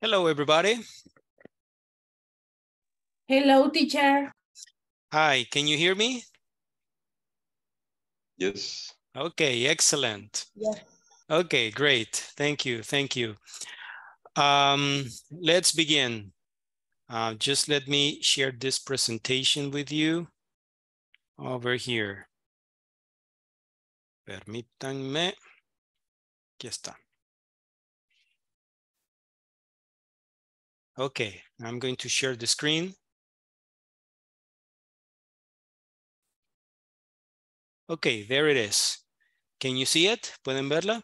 Hello, everybody. Hello, teacher. Hi, can you hear me? Yes. Okay, excellent. Yes. Okay, great. Thank you, thank you. Um, let's begin. Uh, just let me share this presentation with you over here. Permítanme. Aquí está. Okay, I'm going to share the screen. Okay, there it is. Can you see it? ¿Pueden verla?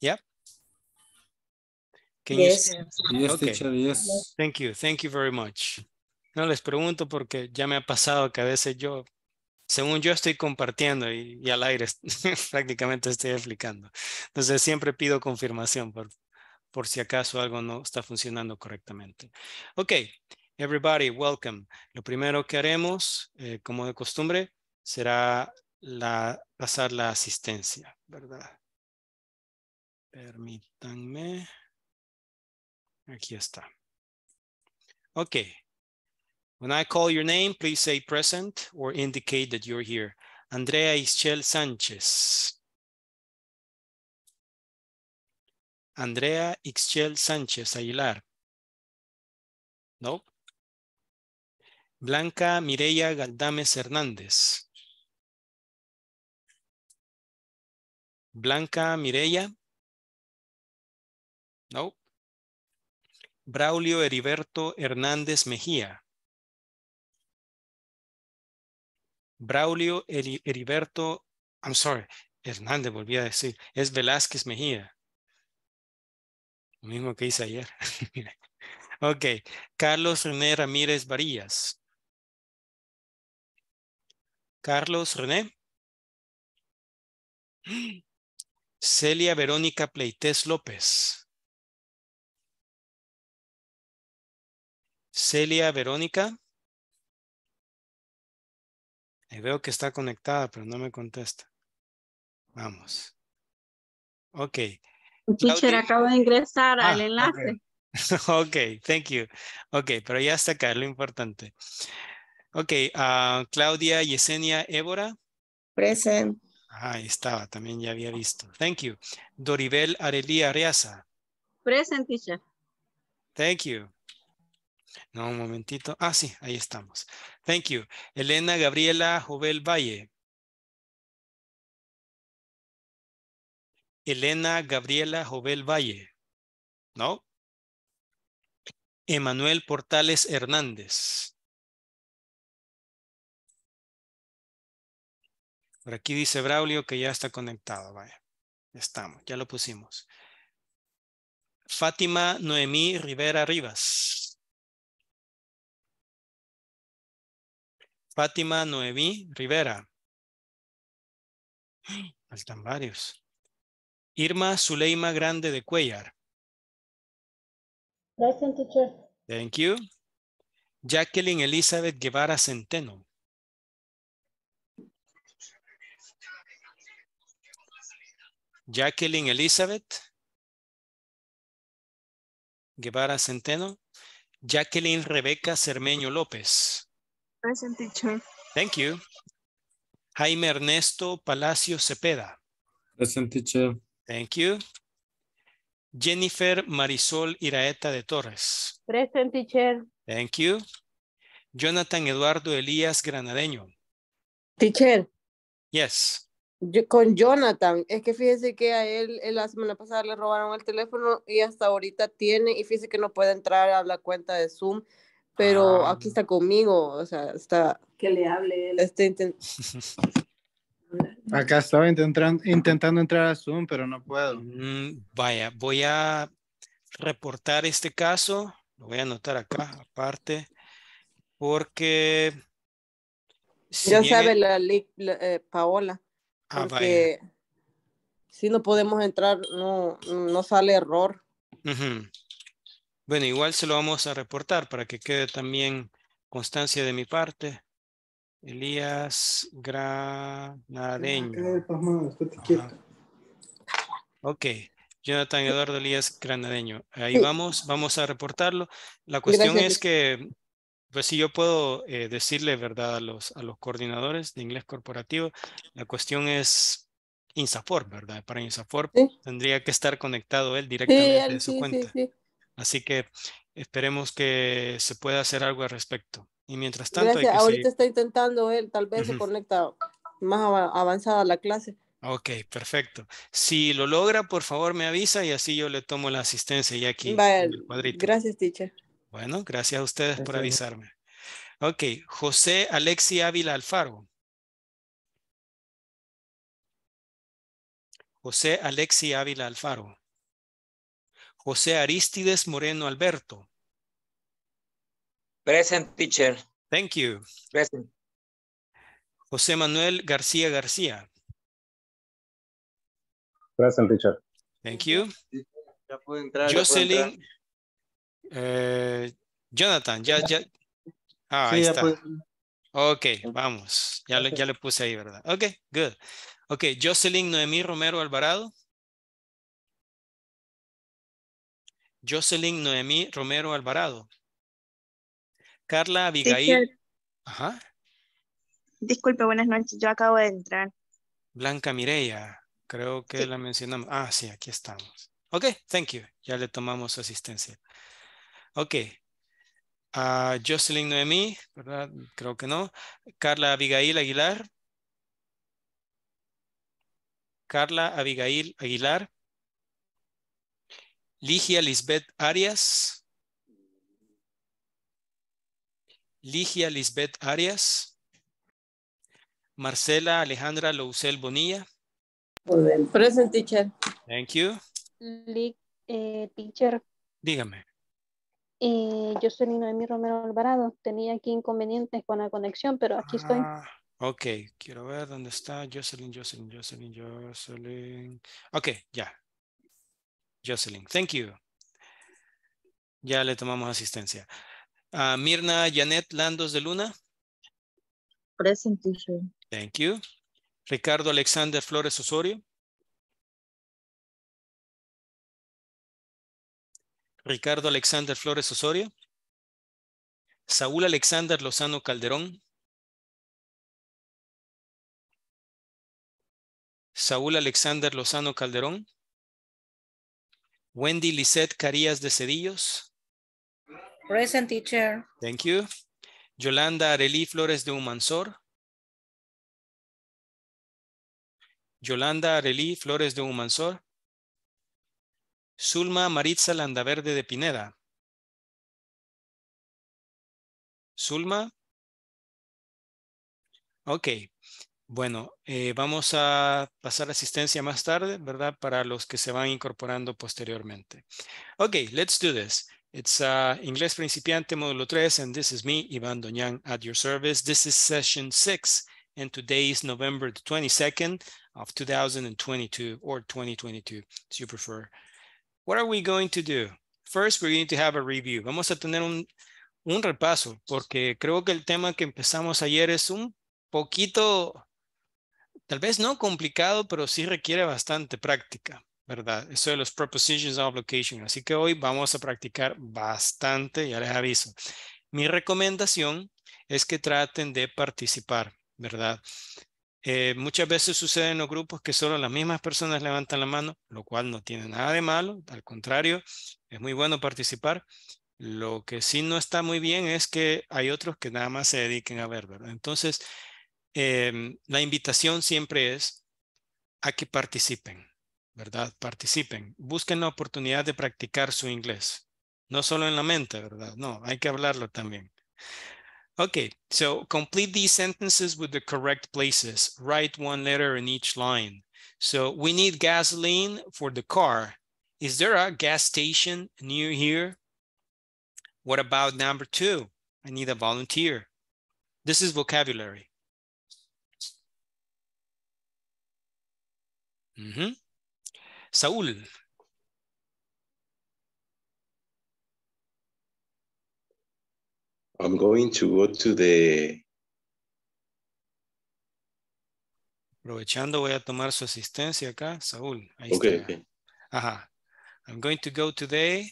Yep. Can yes. You see yes, okay. teacher, yes. Thank you, thank you very much. No les pregunto porque ya me ha pasado que a veces yo según yo estoy compartiendo y, al aire prácticamente estoy explicando. Entonces siempre pido confirmación por, si acaso algo no está funcionando correctamente. Ok, everybody, welcome. Lo primero que haremos, eh, como de costumbre, será la, pasar la asistencia, ¿verdad? Permítanme. Aquí está. Ok, When I call your name, please say present or indicate that you're here. Andrea Ischel Sanchez. Andrea Ischel Sanchez Aguilar. No. Blanca Mireya Galdames Hernández. Blanca Mireya. No. Braulio Heriberto Hernández Mejía. Braulio Heriberto, I'm sorry, Hernández, volví a decir, es Velázquez Mejía. Lo mismo que hice ayer. ok, Carlos René Ramírez Varillas. Carlos René. Celia Verónica Pleites López. Celia Verónica veo que está conectada, pero no me contesta. Vamos. Ok. Teacher, acabo de ingresar al ah, ah, enlace. ok, thank you. Ok, pero ya está acá, lo importante. Ok, ah, Claudia Yesenia Évora. Present. Ah, ahí estaba, también ya había visto. Thank you. Doribel Arelia, Reaza. Present, teacher. Thank you. No, un momentito. Ah, sí, ahí estamos. Thank you. Elena Gabriela Jovel Valle. Elena Gabriela Jovel Valle. No. Emanuel Portales Hernández. Por aquí dice Braulio que ya está conectado. Vaya. Estamos, ya lo pusimos. Fátima Noemí Rivera Rivas. Fátima Noemí Rivera. Faltan varios. Irma Zuleima Grande de Cuellar. Gracias, teacher. Thank you. Jacqueline Elizabeth Guevara Centeno. Jacqueline Elizabeth Guevara Centeno. Jacqueline Rebeca Cermeño López. Present teacher. Thank you. Jaime Ernesto Palacio Cepeda. Present teacher. Thank you. Jennifer Marisol Iraeta de Torres. Present teacher. Thank you. Jonathan Eduardo Elías Granadeño. Teacher. Yes. con Jonathan, es que fíjese que a él la semana pasada le robaron el teléfono y hasta ahorita tiene y fíjese que no puede entrar a la cuenta de Zoom pero ah. aquí está conmigo, o sea, está... Que le hable él. Está Acá estaba intentando, intentando entrar a Zoom, pero no puedo. Mm, vaya, voy a reportar este caso, lo voy a anotar acá aparte, porque... ya sabe la, eh, Paola, ah, porque si no podemos entrar, no, no sale error. Uh bueno, igual se lo vamos a reportar para que quede también constancia de mi parte. Elías Granadeño. Ok. Jonathan Eduardo Elías Granadeño. Ahí vamos, vamos a reportarlo. La cuestión es que, pues si yo puedo eh, decirle, ¿verdad?, a los, a los coordinadores de inglés corporativo, la cuestión es INSAFOR, ¿verdad? Para INSAFOR tendría que estar conectado él directamente en su cuenta. Así que esperemos que se pueda hacer algo al respecto. Y mientras tanto... Ahorita está intentando él, tal vez se conecta más avanzada la clase. Ok, perfecto. Si lo logra, por favor me avisa y así yo le tomo la asistencia y aquí en el cuadrito. Gracias, teacher. Bueno, gracias a ustedes por avisarme. Ok, José Alexi Ávila Alfaro. José Alexi Ávila Alfaro. José Aristides Moreno Alberto. Present teacher. Thank you. Present. José Manuel García García. Present teacher. Thank you. Ya puedo entrar. Jocelyn. Eh, Jonathan, ya, ya. Ah, ahí está. Ok, vamos. Ya, Le, ya le puse ahí, ¿verdad? Ok, good. Ok, Jocelyn Noemí Romero Alvarado. Jocelyn Noemí Romero Alvarado. Carla Abigail. Ajá. Disculpe, buenas noches. Yo acabo de entrar. Blanca Mireya. Creo que la mencionamos. Ah, sí, aquí estamos. Ok, thank you. Ya le tomamos asistencia. Ok. Ah, Jocelyn Noemí, ¿verdad? Creo que no. Carla Abigail Aguilar. Carla Abigail Aguilar. Ligia Lisbeth Arias. Ligia Lisbeth Arias. Marcela Alejandra Lousel Bonilla. Present teacher. Thank you. Lig eh, teacher. Dígame. Eh, yo soy Noemí Romero Alvarado. Tenía aquí inconvenientes con la conexión, pero aquí estoy. Ah, ok, quiero ver dónde está Jocelyn, Jocelyn, Jocelyn, Jocelyn. Ok, ya, Jocelyn, thank you. Ya le tomamos asistencia. Ah, Mirna Janet Landos de Luna. Present Thank you. Ricardo Alexander Flores Osorio. Ricardo Alexander Flores Osorio. Saúl Alexander Lozano Calderón. Saúl Alexander Lozano Calderón. Wendy Lisette Carías de Cedillos. Present teacher. Thank you. Yolanda Arelí Flores de Humansor. Yolanda Arelí Flores de Humansor. Zulma Maritza Landaverde de Pineda. Zulma. Ok. Bueno, eh, vamos a pasar la asistencia más tarde, ¿verdad? Para los que se van incorporando posteriormente. Ok, let's do this. It's uh, Inglés Principiante, Módulo 3, and this is me, Iván Doñan, at your service. This is session 6, and today is November the 22nd of 2022, or 2022, as you prefer. What are we going to do? First, we're going to have a review. Vamos a tener un, un repaso, porque creo que el tema que empezamos ayer es un poquito tal vez no complicado, pero sí requiere bastante práctica, ¿verdad? Eso de los prepositions of location. Así que hoy vamos a practicar bastante, ya les aviso. Mi recomendación es que traten de participar, ¿verdad? Eh, muchas veces sucede en los grupos que solo las mismas personas levantan la mano, lo cual no tiene nada de malo, al contrario, es muy bueno participar. Lo que sí no está muy bien es que hay otros que nada más se dediquen a ver, ¿verdad? Entonces, eh, la invitación siempre es a que participen, ¿verdad? Participen, busquen la oportunidad de practicar su inglés, no solo en la mente, ¿verdad? No, hay que hablarlo también. Okay, so complete these sentences with the correct places. Write one letter in each line. So we need gasoline for the car. Is there a gas station near here? What about number two? I need a volunteer. This is vocabulary. Mm -hmm. Saúl. I'm going to go to the... Aprovechando, voy a tomar su asistencia acá, Saúl. Ahí okay, está. okay. Ajá. I'm going to go today.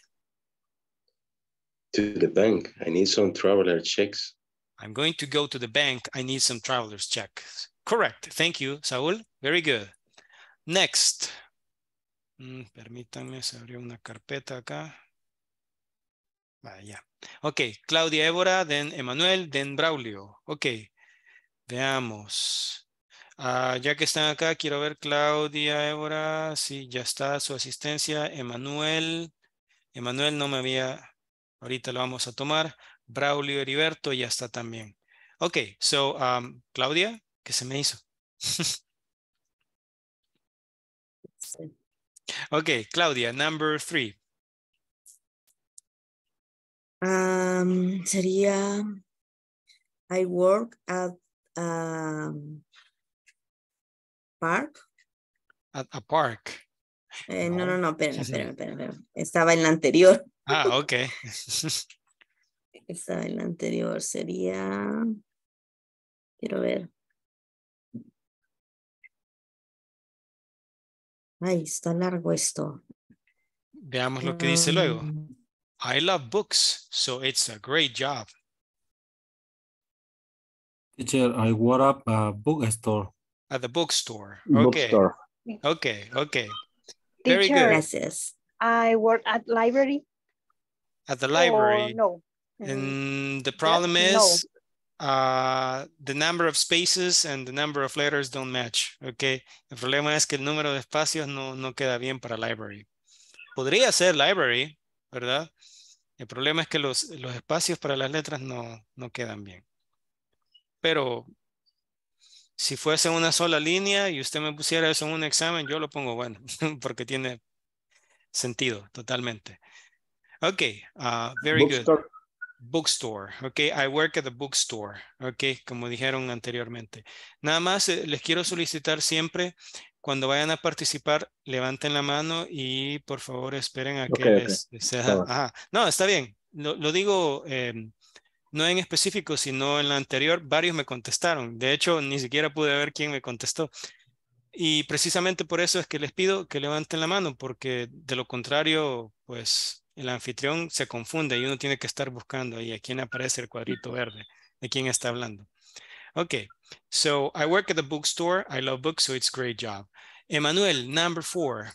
To the bank. I need some traveler checks. I'm going to go to the bank. I need some traveler's checks. Correct. Thank you, Saul. Very good. Next. Mm, permítanme, se abrió una carpeta acá. Vaya. Ok, Claudia Évora, then Emanuel, then Braulio. Ok, veamos. Ah, ya que están acá, quiero ver Claudia Évora. Sí, ya está su asistencia. Emanuel. Emanuel no me había... Ahorita lo vamos a tomar. Braulio Heriberto ya está también. Ok, so, um, Claudia, ¿qué se me hizo? Okay, Claudia, number three. Um, sería, I work at a park. At a park. Eh, no, no, no, espera, espera, espera, Estaba en la anterior. Ah, ok. Estaba en la anterior, sería, quiero ver. Ay, está largo esto. Veamos lo que dice um, luego. I love books, so it's a great job. Teacher, I work up a bookstore. At the bookstore. Okay. Bookstore. Okay, okay. Very Teacher, good. Teacher, I work at library. At the library. Oh, no. And the mm, problem yeah, is no. Uh, the number of spaces and the number of letters don't match, okay? El problema es que el número de espacios no, no queda bien para library. Podría ser library, ¿verdad? El problema es que los, los espacios para las letras no, no quedan bien. Pero si fuese una sola línea y usted me pusiera eso en un examen, yo lo pongo bueno, porque tiene sentido totalmente. Ok, uh, very good bookstore, ok, I work at the bookstore, ok, como dijeron anteriormente. Nada más eh, les quiero solicitar siempre, cuando vayan a participar, levanten la mano y por favor esperen a que les... No, está bien, lo, digo... Em, no en específico, sino en la anterior, varios me contestaron. De hecho, ni siquiera pude ver quién me contestó. Y precisamente por eso es que les pido que levanten la mano, porque de lo contrario, pues el anfitrión se confunde y uno tiene que estar buscando ahí a quién aparece el cuadrito verde, de quién está hablando. Okay, so I work at the bookstore. I love books, so it's a great job. Emmanuel, number four.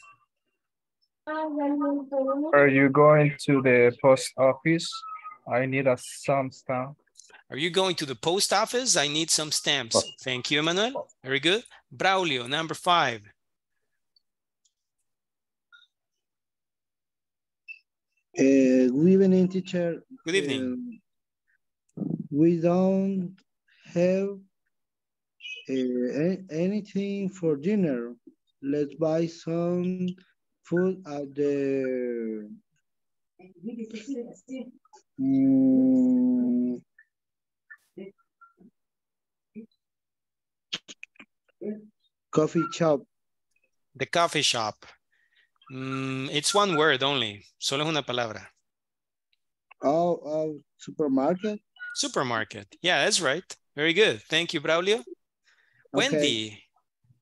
Are you going to the post office? I need a some stamp. Are you going to the post office? I need some stamps. Oh. Thank you, Emmanuel. Very good. Braulio, number five. Uh, good evening, teacher. Good evening. Uh, we don't have uh, anything for dinner. Let's buy some food at the... Um, coffee shop. The coffee shop. Mm, it's one word only. Solo es una palabra. Oh, uh, supermarket? Supermarket. Yeah, that's right. Very good. Thank you, Braulio. Okay. Wendy,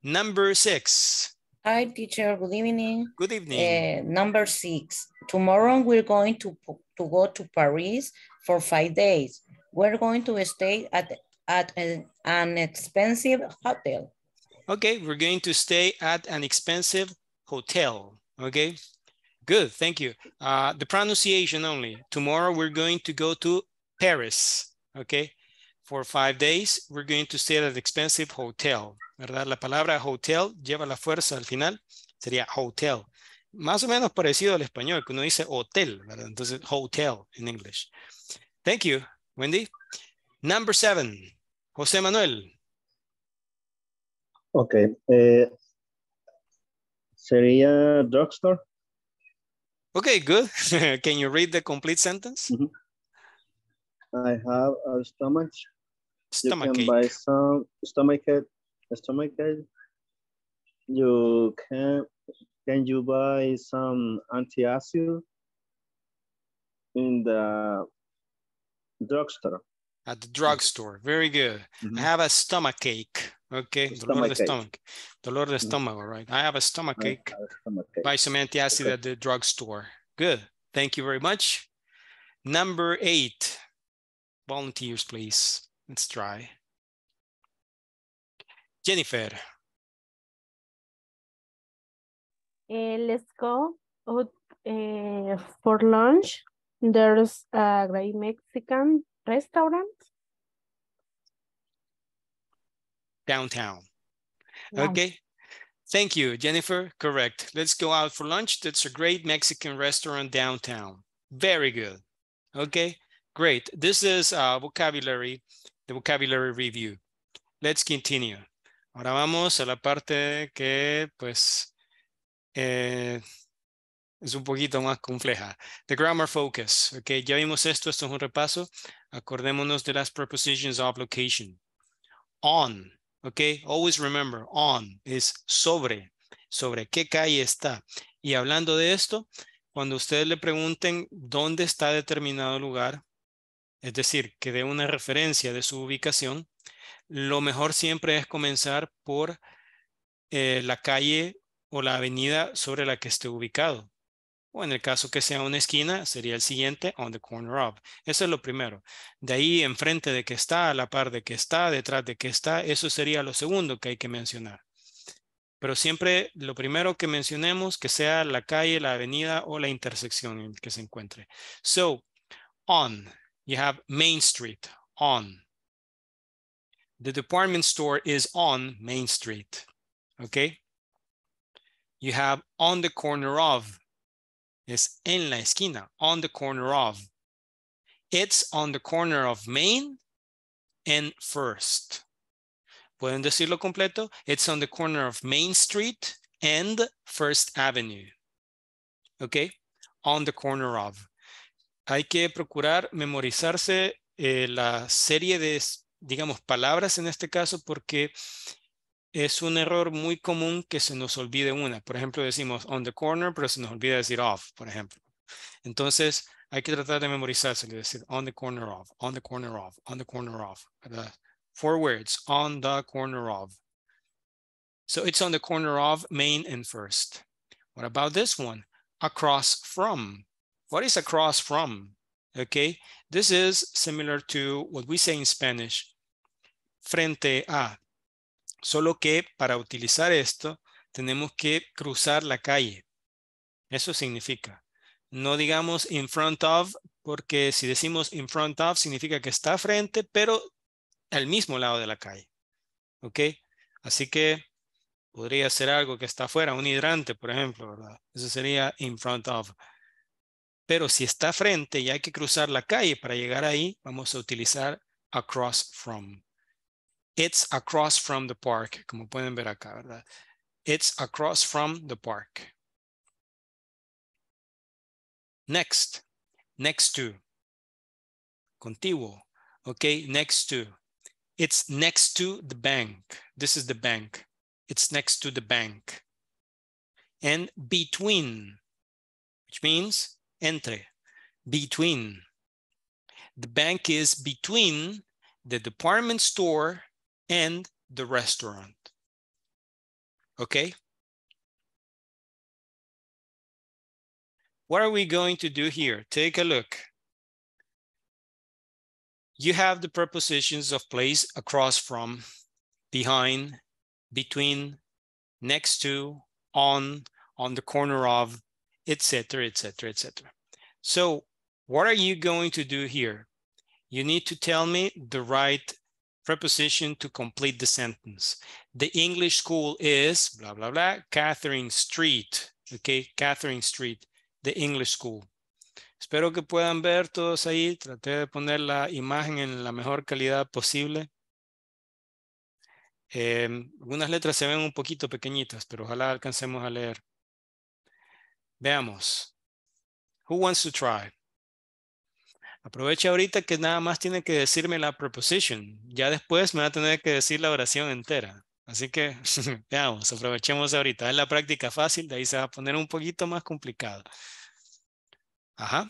number six. Hi, teacher. Good evening. Good evening. Uh, number six. Tomorrow we're going to, to go to Paris for five days. We're going to stay at, at an expensive hotel. Okay, we're going to stay at an expensive hotel. Okay, good, thank you. Uh, the pronunciation only. Tomorrow we're going to go to Paris, okay? For five days, we're going to stay at an expensive hotel, ¿verdad? La palabra hotel lleva la fuerza al final, sería hotel. Más o menos parecido al español, que uno dice hotel, ¿verdad? Entonces, hotel in English. Thank you, Wendy. Number seven, José Manuel. Okay, eh, Sería drugstore. Okay, good. Can you read the complete sentence? Mm -hmm. I have a stomach. Stomach. You can buy some stomachache. Stomachache. You can. Can you buy some antiacid in the drugstore? At the drugstore. Very good. Mm -hmm. I have a stomachache. Okay, the dolor de stomach. Dolor de estómago, mm. right? I have a stomachache stomach some Samantha Acid okay. at the drugstore. Good. Thank you very much. Number eight, volunteers, please. Let's try. Jennifer. Uh, let's go out, oh, uh, for lunch. There's a great Mexican restaurant. downtown. Wow. Okay. Thank you, Jennifer. Correct. Let's go out for lunch. That's a great Mexican restaurant downtown. Very good. Okay, great. This is uh, vocabulary, the vocabulary review. Let's continue. Ahora vamos a la parte que, pues, eh, es un poquito más compleja. The grammar focus. Okay, ya vimos esto. Esto es un repaso. Acordémonos de las prepositions of location. On. Ok, always remember, on es sobre, sobre qué calle está. Y hablando de esto, cuando ustedes le pregunten dónde está determinado lugar, es decir, que dé una referencia de su ubicación, lo mejor siempre es comenzar por eh, la calle o la avenida sobre la que esté ubicado o en el caso que sea una esquina, sería el siguiente, on the corner of. Eso es lo primero. De ahí, enfrente de que está, a la par de que está, detrás de que está, eso sería lo segundo que hay que mencionar. Pero siempre lo primero que mencionemos que sea la calle, la avenida o la intersección en que se encuentre. So, on, you have Main Street, on. The department store is on Main Street, okay? You have on the corner of, es en la esquina, on the corner of. It's on the corner of Main and First. Pueden decirlo completo. It's on the corner of Main Street and First Avenue. ¿Ok? On the corner of. Hay que procurar memorizarse eh, la serie de, digamos, palabras en este caso porque es un error muy común que se nos olvide una. Por ejemplo, decimos on the corner, pero se nos olvida decir off, por ejemplo. Entonces, hay que tratar de memorizarse, de decir on the corner of, on the corner of, on the corner of, ¿verdad? Four words, on the corner of. So it's on the corner of main and first. What about this one? Across from. What is across from? Okay, this is similar to what we say in Spanish, frente a, Solo que para utilizar esto tenemos que cruzar la calle. Eso significa. No digamos in front of, porque si decimos in front of significa que está frente, pero al mismo lado de la calle. ¿Ok? Así que podría ser algo que está afuera, un hidrante, por ejemplo, ¿verdad? Eso sería in front of. Pero si está frente y hay que cruzar la calle para llegar ahí, vamos a utilizar across from. It's across from the park, como pueden ver acá, ¿verdad? It's across from the park. Next, next to, contiguo, okay, next to. It's next to the bank. This is the bank. It's next to the bank. And between, which means entre, between. The bank is between the department store and the restaurant. Okay? What are we going to do here? Take a look. You have the prepositions of place across from, behind, between, next to, on, on the corner of, etc., etc., etc. So what are you going to do here? You need to tell me the right preposition to complete the sentence. The English school is blah, blah, blah, Catherine Street. Okay, Catherine Street, the English school. Espero que puedan ver todos ahí. Traté de poner la imagen en la mejor calidad posible. Em, algunas letras se ven un poquito pequeñitas, pero ojalá alcancemos a leer. Veamos. Who wants to try? Aproveche ahorita que nada más tiene que decirme la proposición, Ya después me va a tener que decir la oración entera. Así que veamos, aprovechemos ahorita. Es la práctica fácil, de ahí se va a poner un poquito más complicado. Ajá.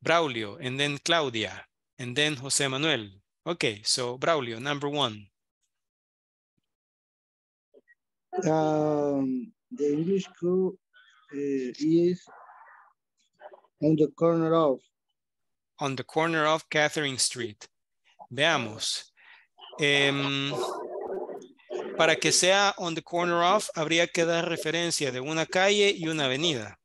Braulio, and then Claudia, and then José Manuel. Okay, so Braulio, number one. Um, the English school eh, is on the corner of on the corner of Catherine Street. Veamos. Em, para que sea on the corner of, habría que dar referencia de una calle y una avenida.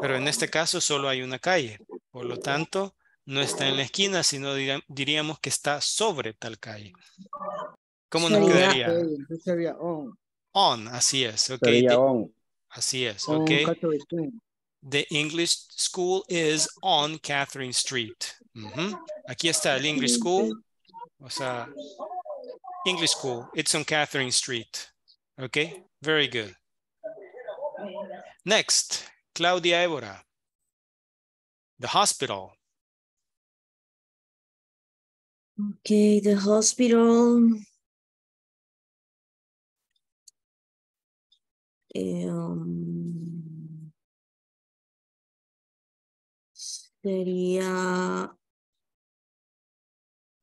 Pero en este caso solo hay una calle. Por lo tanto, no está en la esquina, sino diríamos que está sobre tal calle. ¿Cómo nos quedaría? Sería on. On, así es. Sería on. Así es, The English school is on Catherine Street. Mm-hmm. Aquí está el English school. O sea, English school. It's on Catherine Street. Okay, very good. Next, Claudia Évora. The hospital. Okay, the hospital. Um, sería,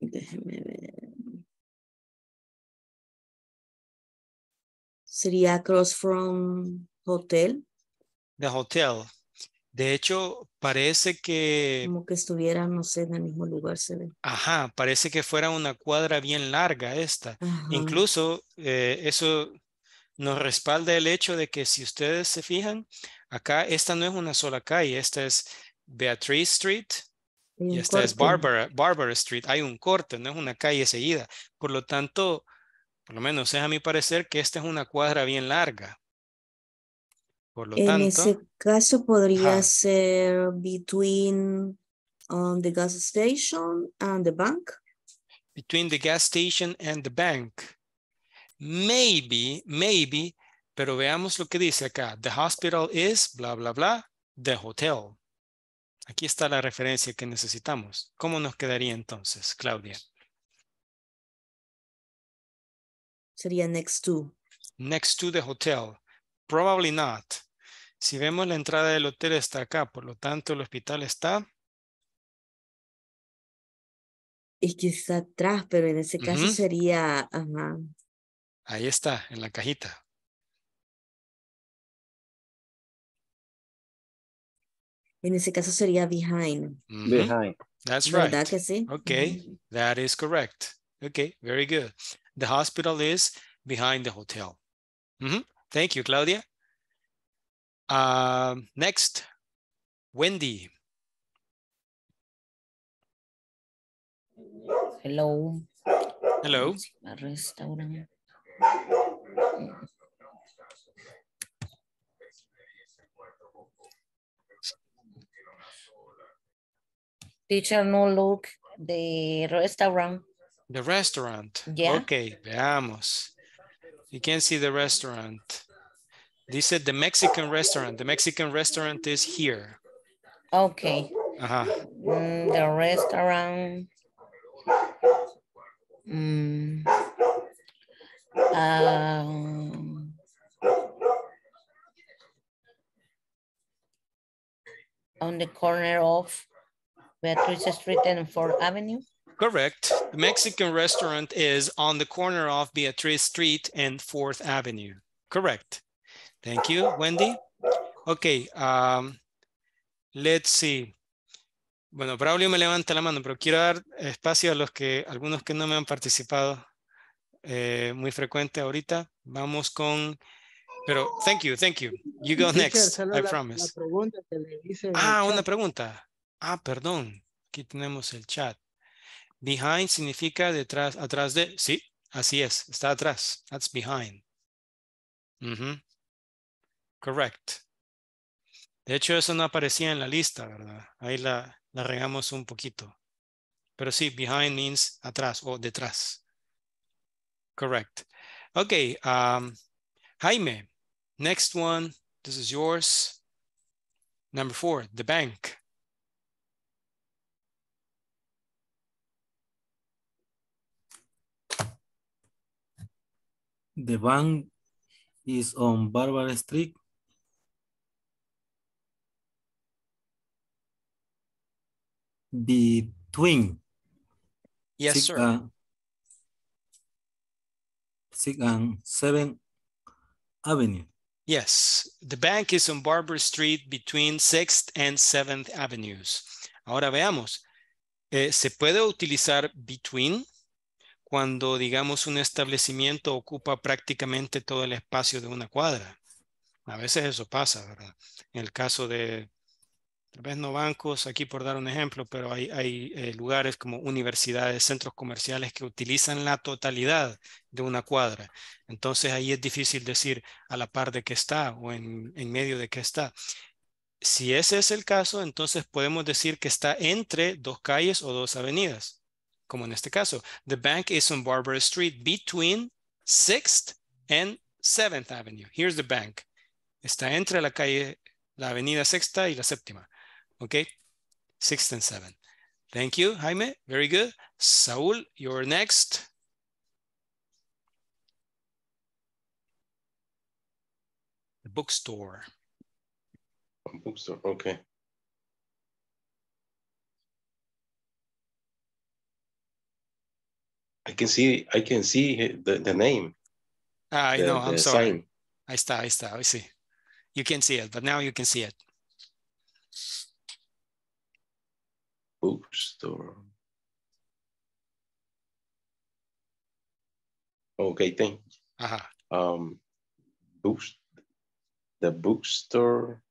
déjeme ver, sería across from hotel. The hotel. De hecho, parece que... Como que estuvieran, no sé, en el mismo lugar se ve. Ajá, parece que fuera una cuadra bien larga esta. Incluso eh, eso nos respalda el hecho de que si ustedes se fijan, acá esta no es una sola calle, esta es Beatrice Street y, esta es Barbara, Barbara Street. Hay un corte, no es una calle seguida. Por lo tanto, por lo menos es a mi parecer que esta es una cuadra bien larga. Por lo en ese caso podría ser between um, the gas station and the bank. Between the gas station and the bank. Maybe, maybe, pero veamos lo que dice acá. The hospital is bla, bla, bla, the hotel. Aquí está la referencia que necesitamos. ¿Cómo nos quedaría entonces, Claudia? Sería next to. Next to the hotel. Probably not. Si vemos la entrada del hotel está acá, por lo tanto el hospital está... Es que está atrás, pero en ese caso sería... Ahí está, en la cajita. En ese caso sería behind. Mm -hmm. Behind. That's right. ¿Verdad que sí? Okay, that is correct. Okay, very good. The hospital is behind the hotel. Mm -hmm. Thank you, Claudia. Uh, next, Wendy. Hello. Hello. Restaurant. Teacher, no look the restaurant. The restaurant. Yeah. Okay, veamos. You can see the restaurant. This is the Mexican restaurant. The Mexican restaurant is here. Okay. Uh -huh. Mm, the restaurant. Mm, um, on the corner of Beatriz Street and 4th Avenue? Correct. The Mexican restaurant is on the corner of Beatriz Street and 4th Avenue. Correct. Thank you, Wendy. Okay, um, let's see. Bueno, Braulio me levanta la mano, pero quiero dar espacio a los que, algunos que no me han participado eh, muy frecuente ahorita. Vamos con, pero thank you, thank you. You go next, I promise. ah, una pregunta. Ah, perdón. Aquí tenemos el chat. Behind significa detrás, atrás de. Sí, así es. Está atrás. That's behind. Correct. De hecho, eso no aparecía en la lista, ¿verdad? Ahí la, regamos un poquito. Pero sí, behind means atrás o detrás. Correct. Ok, um, Jaime, next one. This is yours. Number four, the bank. The bank is on Barbara Street. Between. Yes, six sir. And, six and seven Avenue. Yes, the bank is on Barber Street between 6th and 7th Avenues. Ahora veamos, eh, se puede utilizar between cuando, digamos, un establecimiento ocupa prácticamente todo el espacio de una cuadra. A veces eso pasa, ¿verdad? En el caso de, tal vez no bancos, aquí por dar un ejemplo, pero hay, eh, lugares como universidades, centros comerciales que utilizan la totalidad de una cuadra. Entonces ahí es difícil decir a la par de qué está o en, en medio de qué está. Si ese es el caso, entonces podemos decir que está entre dos calles o dos avenidas. como en este caso. The bank is on Barbara Street between 6th and 7th Avenue. Here's the bank. Está entre la calle, la avenida sexta y la séptima. Okay, 6th and 7th. Thank you, Jaime. Very good. Saul, you're next. The bookstore. Bookstore, okay. I can see I can see the, the name. Ah, I the, know, I'm sorry. Sign. I start. I start. I see. You can see it, but now you can see it. Bookstore. Okay, thank you. Uh -huh. Um, book, the bookstore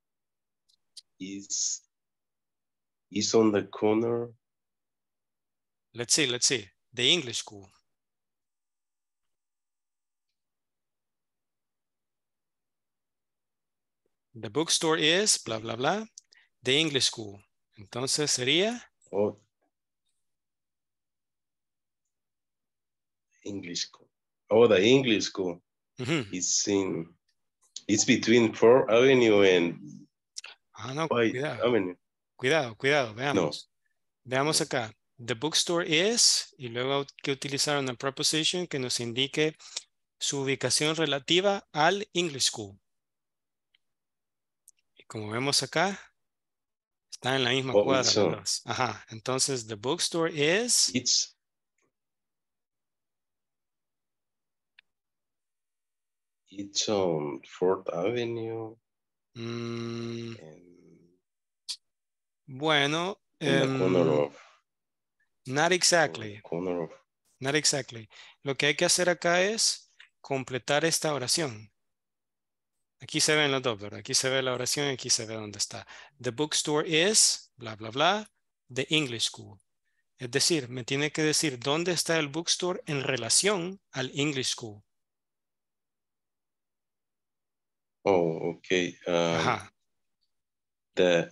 is is on the corner. Let's see, let's see. the English school. The bookstore is, bla, bla, bla, the English school. Entonces sería... English school. Oh, the English school. It's in, it's between 4th Avenue and ah, no, cuidado. Avenue. Cuidado, cuidado, veamos. Veamos acá. The bookstore is, y luego que utilizar una preposition que nos indique su ubicación relativa al English School. Y como vemos acá, está en la misma oh, cuadra. Ajá, entonces the bookstore is... It's It's on Fourth Avenue. Mm. Bueno. Not exactly. Not exactly. Lo que hay que hacer acá es completar esta oración. Aquí se ve en la ¿verdad? Aquí se ve la oración y aquí se ve dónde está. The bookstore is, bla, bla, bla, the English school. Es decir, me tiene que decir dónde está el bookstore en relación al English school. Oh, ok. Um, the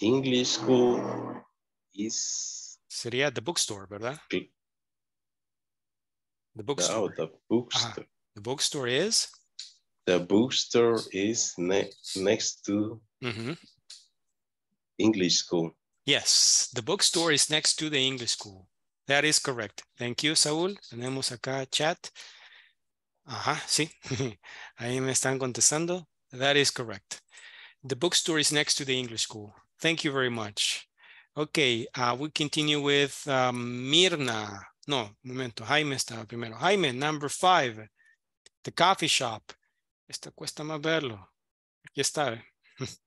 English school is Sería The Bookstore, ¿verdad? Sí. The Bookstore. No, the Bookstore. Ajá. The Bookstore is? The Bookstore is ne next to mm -hmm. English School. Yes, the bookstore is next to the English School. That is correct. Thank you, Saúl. Tenemos acá chat. Ajá, sí. Ahí me están contestando. That is correct. The bookstore is next to the English School. Thank you very much. Okay, uh, we continue with um, Mirna. No, momento, Jaime Mr. primero. Jaime, number five, the coffee shop. Esta cuesta más verlo. Aquí está.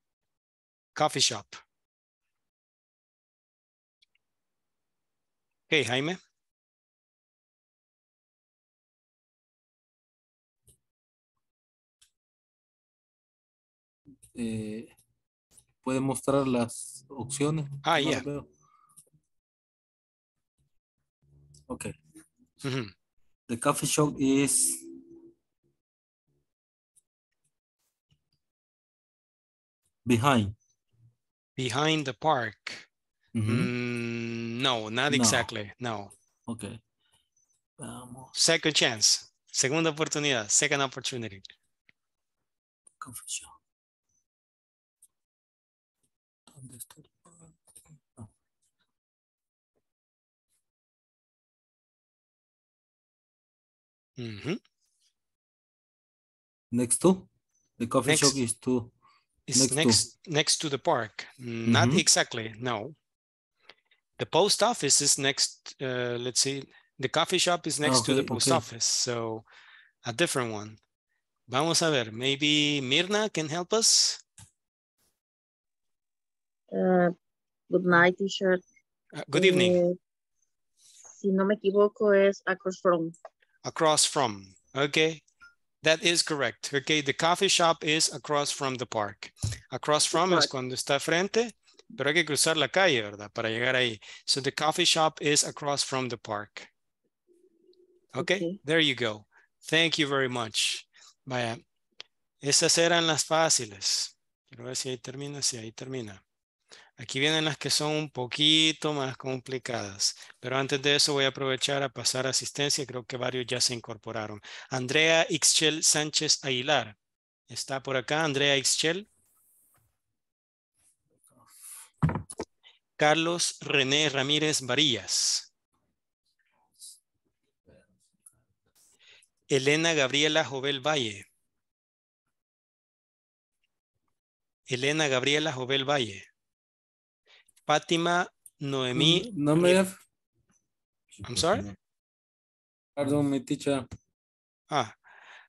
coffee shop. Okay, Jaime. Eh, puede mostrar las opciones. Ah, ya. Ok. The coffee shop is behind. Behind the park. Mm, no, not exactly. No. Okay. Vamos. Second chance. Segunda oportunidad. Second opportunity. Coffee shop. understood. Oh. Mm -hmm. Next to the coffee next, shop is to is next next to, next to the park. Mm -hmm. Not mm-hmm. exactly. No, the post office is next. Uh, let's see. The coffee shop is next okay, to the post okay. office. So a different one. Vamos a ver. Maybe Mirna can help us. Good Night T-shirt. Uh, good evening. Eh, si no me equivoco es across from. Across from, okay. That is correct. Okay, the coffee shop is across from the park. Across from park. es cuando está frente, pero hay que cruzar la calle, ¿verdad? Para llegar ahí. So the coffee shop is across from the park. Okay, okay. there you go. Thank you very much. Vaya, esas eran las fáciles. Quiero ver si ahí termina, si ahí termina. Aquí vienen las que son un poquito más complicadas, pero antes de eso voy a aprovechar a pasar asistencia. Creo que varios ya se incorporaron. Andrea Ixchel Sánchez Aguilar. ¿Está por acá Andrea Ixchel? Carlos René Ramírez Varillas. Elena Gabriela Jovel Valle. Elena Gabriela Jovel Valle. Fátima, Noemí. No eh, I'm sorry. Perdón, mi teacher. Ah,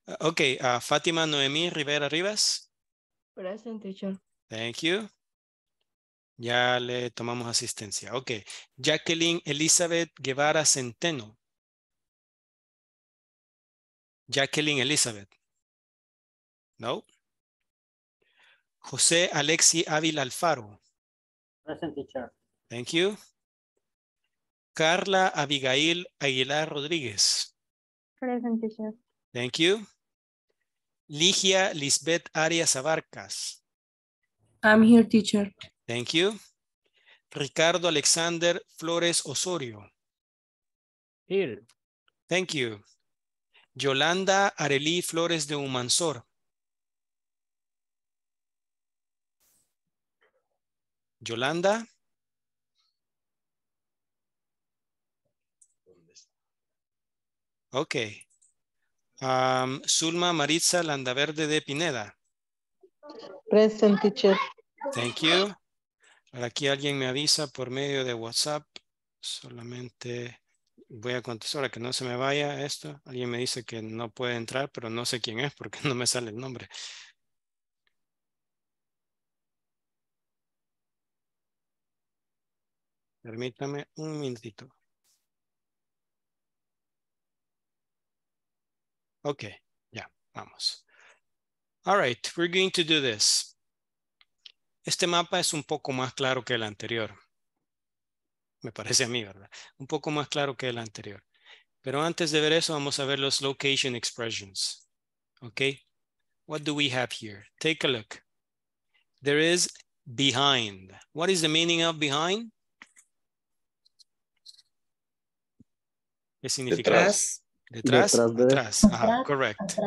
eh, ok. Ah, Fátima, Noemí, Rivera Rivas. Present, teacher. Thank you. Ya le tomamos asistencia. Ok. Jacqueline Elizabeth Guevara Centeno. Jacqueline Elizabeth. No. José Alexi Ávila Alfaro. Present teacher. Thank you. Carla Abigail Aguilar Rodríguez. Present teacher. Thank you. Ligia Lisbeth Arias Abarcas. I'm here, teacher. Thank you. Ricardo Alexander Flores Osorio. Here. Thank you. Yolanda Arelí Flores de Humansor. Yolanda. Ok. Zulma Maritza Landaverde de Pineda. Present teacher. Thank you. Aquí alguien me avisa por medio de WhatsApp. Solamente voy a contestar para que no se me vaya esto. Alguien me dice que no puede entrar, pero no sé quién es porque no me sale el nombre. Permítame un minutito. Okay, ya, vamos. All right, we're going to do this. Este mapa es un poco más claro que el anterior. Me parece a mí, ¿verdad? Un poco más claro que el anterior. Pero antes de ver eso, vamos a ver los location expressions. Okay, what do we have here? Take a look. There is behind. What is the meaning of behind? ¿Qué significa detrás. Detrás, detrás,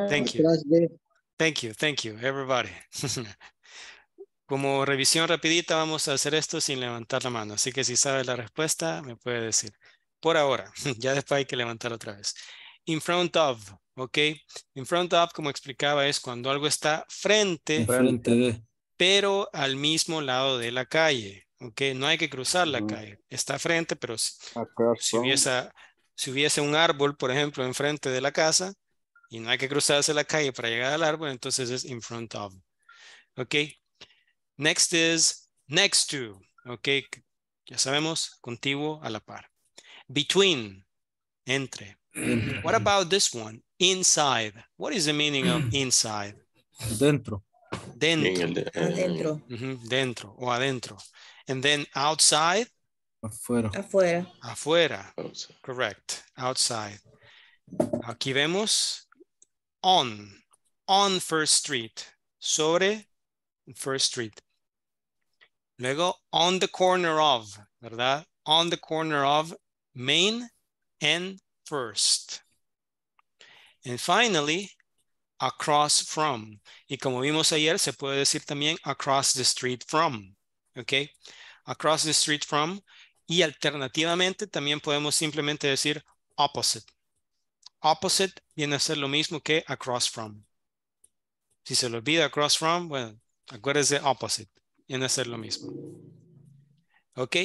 Thank you. Thank you, thank you, everybody. Como revisión rapidita vamos a hacer esto sin levantar la mano. Así que si sabe la respuesta, me puede decir. Por ahora, ya después hay que levantar otra vez. In front of, ¿ok? In front of, como explicaba, es cuando algo está frente, pero al mismo lado de la calle, ¿ok? No hay que cruzar la calle. Está frente, pero si, si hubiese si hubiese un árbol, por ejemplo, enfrente de la casa y no hay que cruzarse la calle para llegar al árbol, entonces es in front of. Ok. Next is next to. Ok. Ya sabemos, contiguo a la par. Between. Entre. What about this one? Inside. What is the meaning of inside? Dentro. Dentro. Eh, dentro. Dentro o adentro. And then outside. Afuera. Afuera. Afuera. Correct. Outside. Aquí vemos on. On First Street. Sobre First Street. Luego on the corner of, ¿verdad? On the corner of Main and First. And finally, across from. Y como vimos ayer, se puede decir también across the street from. ¿Ok? Across the street from y alternativamente también podemos simplemente decir opposite. Opposite viene a ser lo mismo que across from. Si se le olvida across from, bueno, acuérdese opposite. Viene a ser lo mismo. Ok.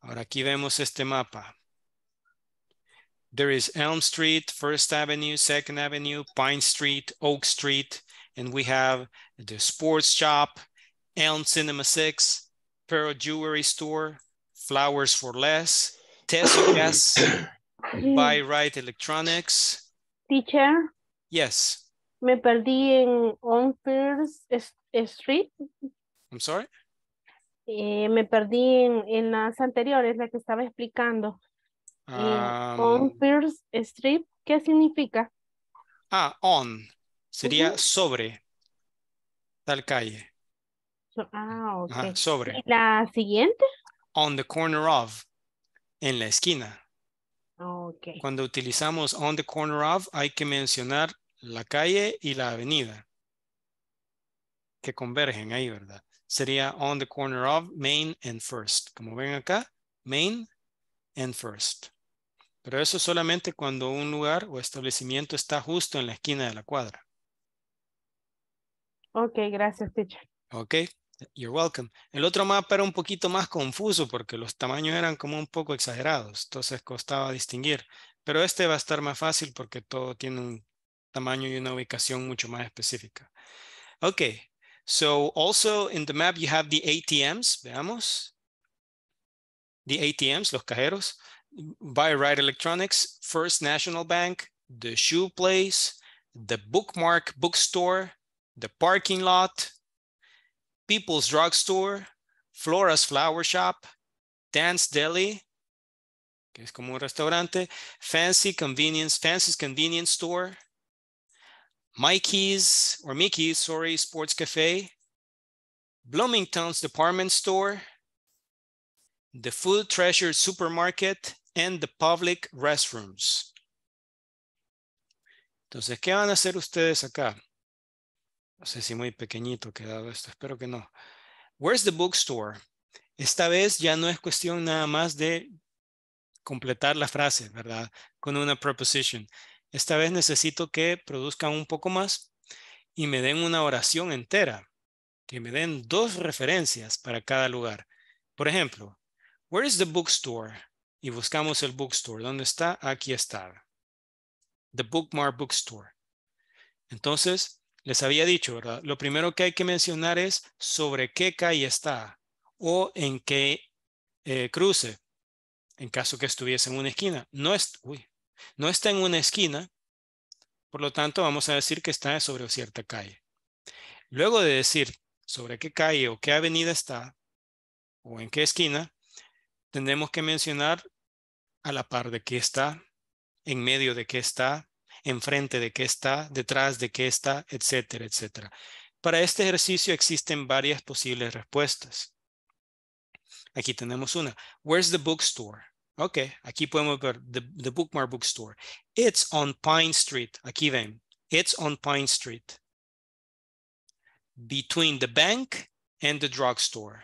Ahora aquí vemos este mapa. There is Elm Street, First Avenue, Second Avenue, Pine Street, Oak Street, and we have the sports shop, Elm Cinema 6, Pearl Jewelry Store, Flowers for Less, Test yes, mm. Buy Right Electronics. Teacher. Yes. Me perdí en On Pierce Street. I'm sorry. Eh, me perdí en, las anteriores, la que estaba explicando. Um, on Pierce Street, ¿qué significa? Ah, on. Sería sobre tal calle. ah, ok. sobre. la siguiente? on the corner of, en la esquina. Okay. Cuando utilizamos on the corner of, hay que mencionar la calle y la avenida que convergen ahí, ¿verdad? Sería on the corner of Main and First. Como ven acá, Main and First. Pero eso solamente cuando un lugar o establecimiento está justo en la esquina de la cuadra. Ok, gracias, teacher. Ok. You're welcome. El otro mapa era un poquito más confuso porque los tamaños eran como un poco exagerados, entonces costaba distinguir. Pero este va a estar más fácil porque todo tiene un tamaño y una ubicación mucho más específica. Ok, so also in the map you have the ATMs, veamos. The ATMs, los cajeros. Buy Right Electronics, First National Bank, the shoe place, the bookmark bookstore, the parking lot, People's Drugstore, Flora's Flower Shop, Dance Deli, que es como un restaurante, Fancy Convenience, Fancy's Convenience Store, Mikey's, or Mickey's, sorry, Sports Cafe, Bloomington's Department Store, the Food Treasure Supermarket, and the Public Restrooms. Entonces, ¿qué van a hacer ustedes acá? No sé si muy pequeñito quedado esto, espero que no. Where's the bookstore? Esta vez ya no es cuestión nada más de completar la frase, ¿verdad? Con una preposition. Esta vez necesito que produzcan un poco más y me den una oración entera, que me den dos referencias para cada lugar. Por ejemplo, where is the bookstore? Y buscamos el bookstore. ¿Dónde está? Aquí está. The Bookmark Bookstore. Entonces, les había dicho, ¿verdad? Lo primero que hay que mencionar es sobre qué calle está o en qué eh, cruce, en caso que estuviese en una esquina. No, no está en una esquina, por lo tanto vamos a decir que está sobre cierta calle. Luego de decir sobre qué calle o qué avenida está o en qué esquina, tendremos que mencionar a la par de qué está, en medio de qué está, enfrente de qué está, detrás de qué está, etcétera, etcétera. Para este ejercicio existen varias posibles respuestas. Aquí tenemos una. Where's the bookstore? Ok, aquí podemos ver the, the Bookmark Bookstore. It's on Pine Street. Aquí ven. It's on Pine Street. Between the bank and the drugstore.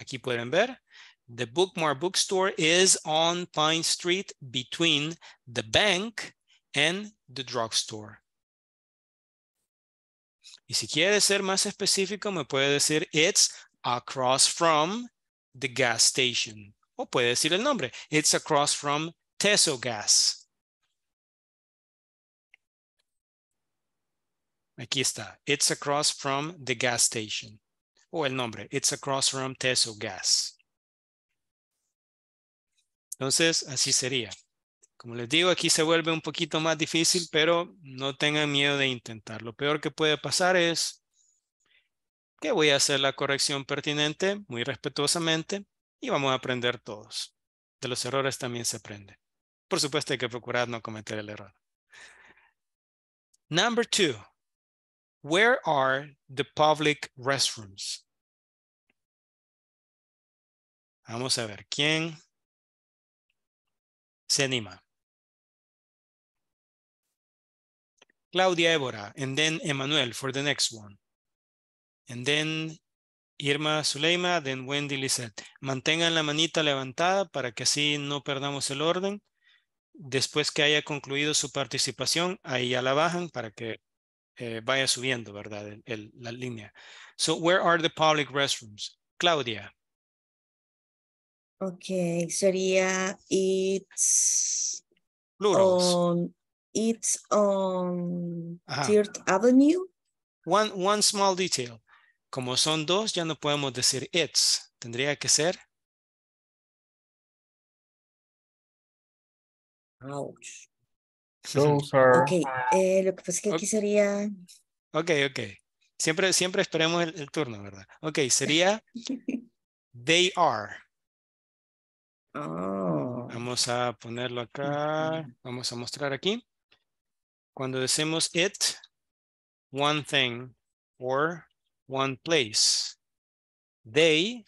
Aquí pueden ver. The Bookmark Bookstore is on Pine Street between the bank and the drugstore. Y si quiere ser más específico, me puede decir it's across from the gas station. O puede decir el nombre. It's across from Teso Gas. Aquí está. It's across from the gas station. O el nombre. It's across from Teso Gas. Entonces, así sería. Como les digo, aquí se vuelve un poquito más difícil, pero no tengan miedo de intentar. Lo peor que puede pasar es que voy a hacer la corrección pertinente, muy respetuosamente, y vamos a aprender todos. De los errores también se aprende. Por supuesto, hay que procurar no cometer el error. Number two, where are the public restrooms? Vamos a ver, ¿quién se anima? Claudia Évora, and then Emmanuel for the next one. And then Irma Zuleima, then Wendy Lizette. Mantengan la manita levantada para que así no perdamos el orden. Después que haya concluido su participación, ahí ya la bajan para que eh, vaya subiendo, ¿verdad? la línea. So, where are the public restrooms? Claudia. Okay, sería it's... It's on Third Avenue. One, one small detail. Como son dos, ya no podemos decir it's. Tendría que ser. Ouch. Ok, eh, lo que pasa es que aquí sería... Ok, ok. Siempre, siempre esperemos el, turno, ¿verdad? Ok, sería they are. Oh. Vamos a ponerlo acá. Vamos a mostrar aquí. Cuando decimos it, one thing or one place. They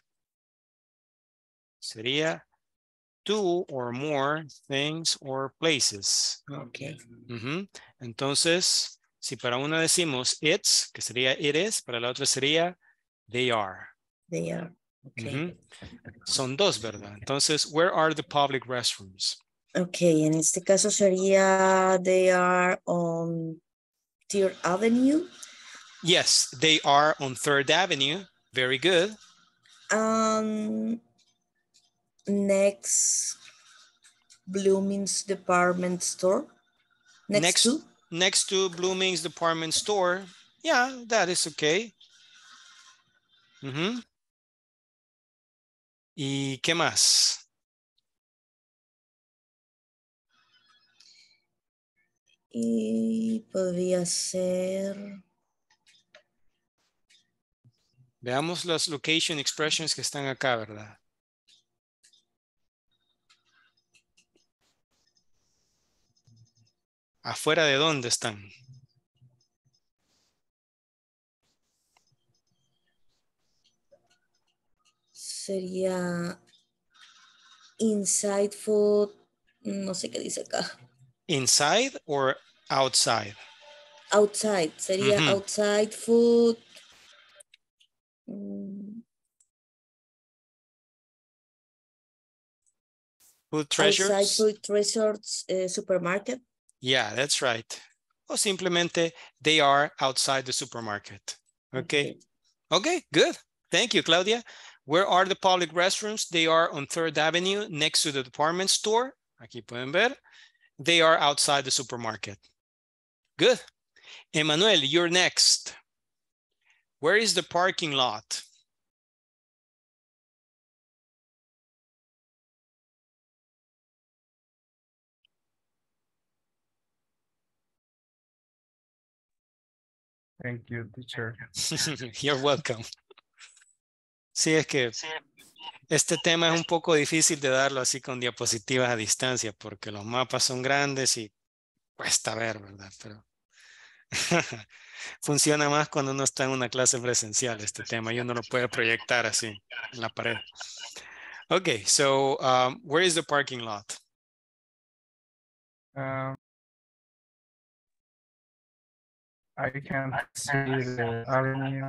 sería two or more things or places. Okay. Entonces, si para una decimos it's, que sería it is, para la otra sería they are. They are. Okay. Son dos, ¿verdad? Entonces, where are the public restrooms? Okay, en este caso sería they are on Third Avenue. Yes, they are on Third Avenue. Very good. Um, next Blooming's department store. Next, next to? Next to Blooming's department store. Yeah, that is okay. Mm -hmm. ¿Y qué más? podría ser... Veamos las location expressions que están acá, ¿verdad? ¿Afuera de dónde están? Sería inside no sé qué dice acá. inside or outside? Outside, sería mm -hmm. outside food. Mm. Food treasures. Outside food treasures, uh, eh, supermarket. Yeah, that's right. Or simplemente they are outside the supermarket. Okay. okay. Okay, good. Thank you, Claudia. Where are the public restrooms? They are on 3rd Avenue next to the department store. Aquí pueden ver they are outside the supermarket. Good. Emmanuel, you're next. Where is the parking lot? Thank you, teacher. You're welcome. kids. See you. este tema es un poco difícil de darlo así con diapositivas a distancia, porque los mapas son grandes y cuesta ver, ¿verdad? Pero funciona más cuando uno está en una clase presencial este tema Yo no lo puede proyectar así en la pared. Okay, so um, where is the parking lot? Um, I can't see the avenue.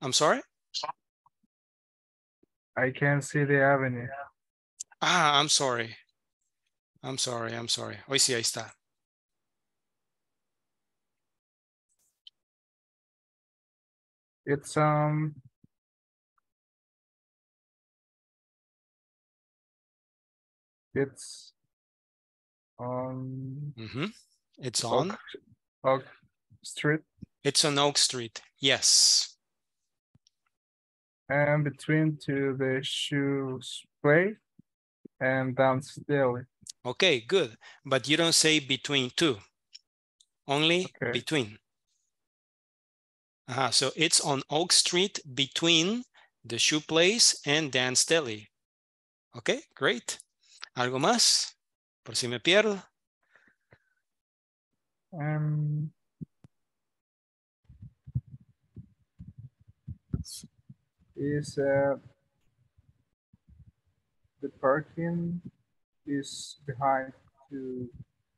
I'm sorry? I can't see the avenue. Ah, I'm sorry. I'm sorry, I'm sorry. Hoy sí, ahí está. It's um it's on mm -hmm. it's on Oak, Oak Street. It's on Oak Street, yes and between to the shoe place and down deli. Okay, good. But you don't say between two, only okay. between. Uh -huh. So it's on Oak Street between the shoe place and dance Deli. Okay, great. ¿Algo más? Por si me pierdo. Um, is uh, the parking is behind to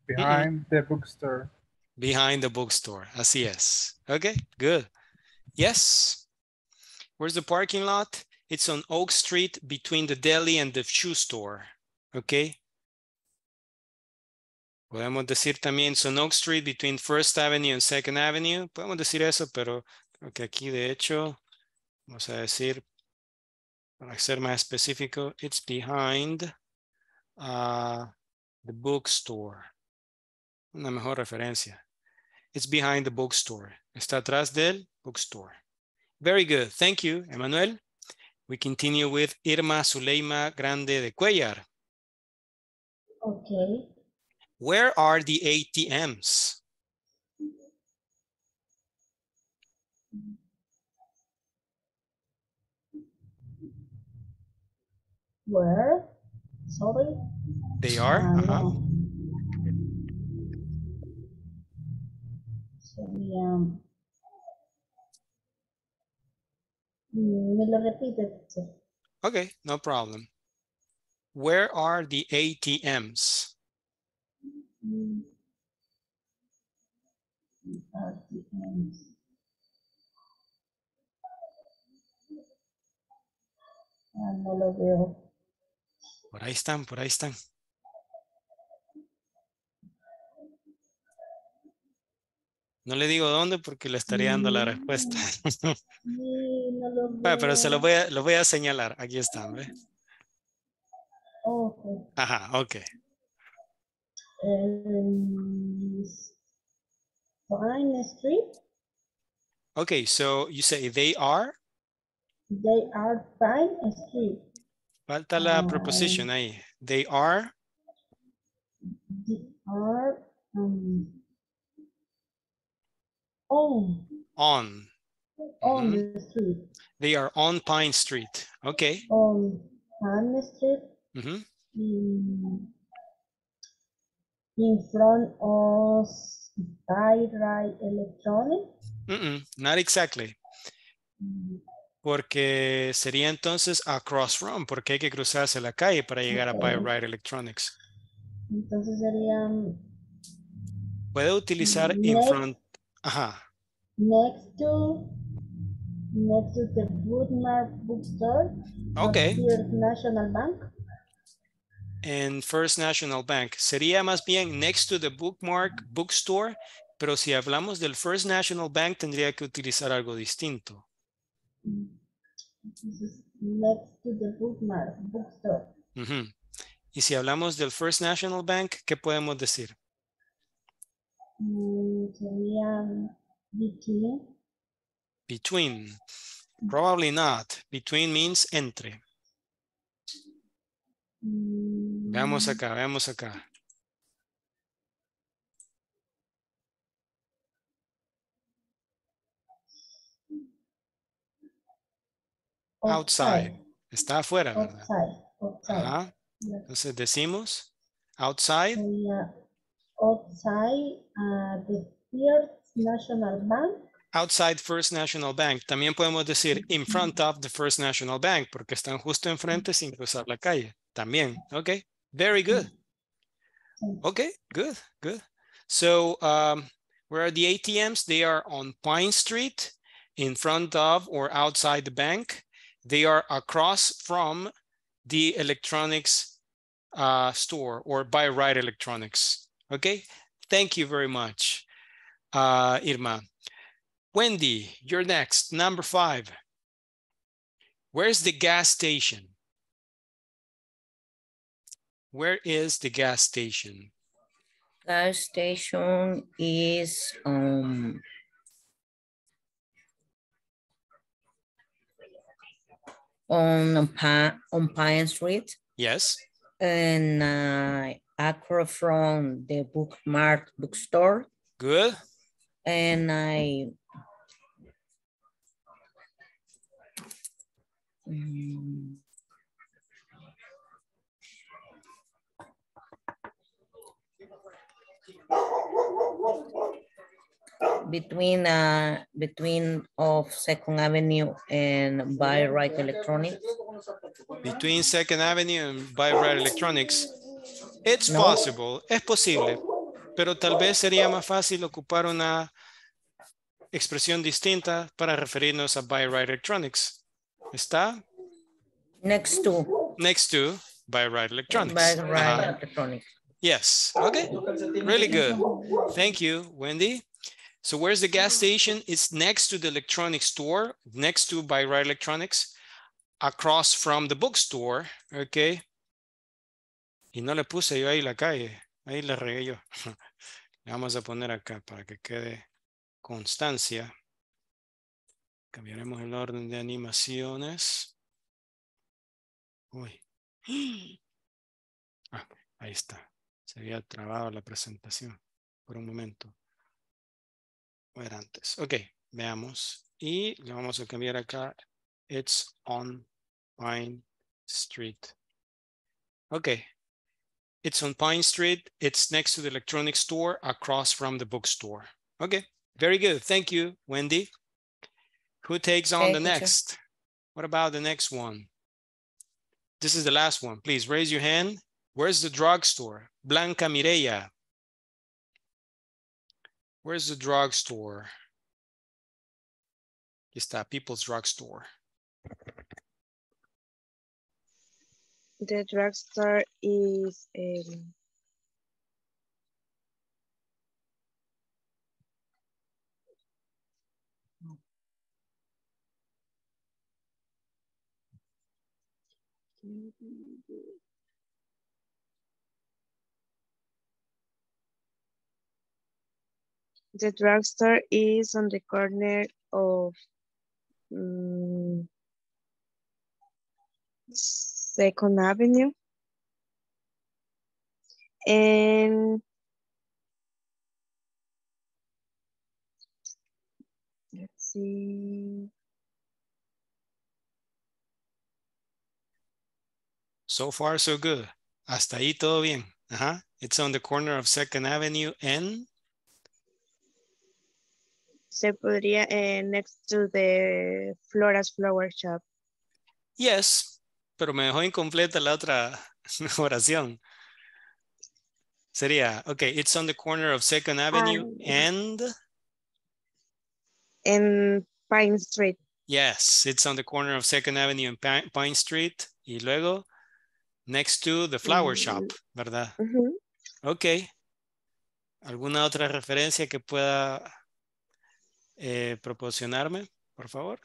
behind the bookstore. Behind the bookstore, así Yes. Okay, good. Yes. Where's the parking lot? It's on Oak Street between the deli and the shoe store. Okay. Podemos decir también, son Oak Street between First Avenue and Second Avenue. Podemos decir eso, pero que aquí de hecho vamos a decir, para ser más específico, it's behind uh, the bookstore. Una mejor referencia. It's behind the bookstore. Está atrás del bookstore. Very good. Thank you, Emanuel. We continue with Irma Zuleima Grande de Cuellar. Okay. Where are the ATMs? were sorry they are um, uh -huh. so we um mm, okay no problem where are the atms mm, ATMs. Ah, Por ahí están, por ahí están. No le digo dónde porque le estaría dando la respuesta. pero se lo voy a, lo voy a señalar. Aquí están, ¿ve? Ajá, ok. Street. Okay, so you say they are? They are fine, Street. Falta la ah. preposición ahí. They are. They are um, on. On. On mm -hmm. the street. They are on Pine Street. Okay. On Pine Street. Mm-hmm. Mm -hmm. in, in front of By Right Electronic. Mm, mm not exactly. Mm. porque sería entonces a Cross porque hay que cruzarse la calle para llegar a Buy Ride Electronics. Entonces sería... Mm, Puede utilizar in front... Ajá. Next to... Next to the Bookmark Bookstore. Ok. First National Bank. En First National Bank. Sería más bien next to the Bookmark Bookstore, pero si hablamos del First National Bank tendría que utilizar algo distinto. Y si hablamos del First National Bank, ¿qué podemos decir? Mm, between. Probably not. Between means entre. Mm. Veamos acá, veamos acá. Outside. Está afuera, ¿verdad? Outside. Entonces decimos outside. outside uh, the First National Bank. Outside First National Bank. También podemos decir in front of the First National Bank porque están justo enfrente sin cruzar la calle. También. Ok. Very good. Ok. Good. Good. So, um, where are the ATMs? They are on Pine Street in front of or outside the bank. They are across from the electronics uh, store or by right electronics. Okay, thank you very much, uh, Irma. Wendy, you're next, number five. Where's the gas station? Where is the gas station? Gas station is um on on, on Pine Street. Yes. And uh, across from the bookmark bookstore. Good. And I um, between uh, between of Second Avenue and By Right Electronics? Between Second Avenue and By Right Electronics. It's no. possible, es posible, pero tal vez sería más fácil ocupar una expresión distinta para referirnos a By Right Electronics. ¿Está? Next to. Next to By Right Electronics. By Right uh -huh. Electronics. Yes, okay, really good. Thank you, Wendy. So where's the gas station? It's next to the electronics store, next to Right Electronics, across from the bookstore, okay? Y no le puse yo ahí la calle, ahí la regué yo. le vamos a poner acá para que quede constancia. Cambiaremos el orden de animaciones. Uy. Ah, ahí está. Se había trabado la presentación por un momento. ver antes. Ok, veamos. Y le vamos a cambiar acá. It's on Pine Street. Ok. It's on Pine Street. It's next to the electronic store across from the bookstore. Okay, very good. Thank you, Wendy. Who takes on okay, the next? You. What about the next one? This is the last one. Please raise your hand. Where's the drugstore? Blanca Mireya. Where's the drugstore? Is that people's drugstore. The drugstore is um, The drugstore is on the corner of um, Second Avenue. And let's see. So far, so good. Hasta ahí todo bien. Uh -huh. It's on the corner of Second Avenue and se podría eh, next to the Flora's Flower Shop. Yes, pero me dejó incompleta la otra oración. Sería, okay, it's on the corner of Second Avenue ah, and in Pine Street. Yes, it's on the corner of Second Avenue and Pine, Street. Y luego, next to the flower mm. shop, ¿verdad? Ok. ¿Alguna otra referencia que pueda eh, proporcionarme, por favor?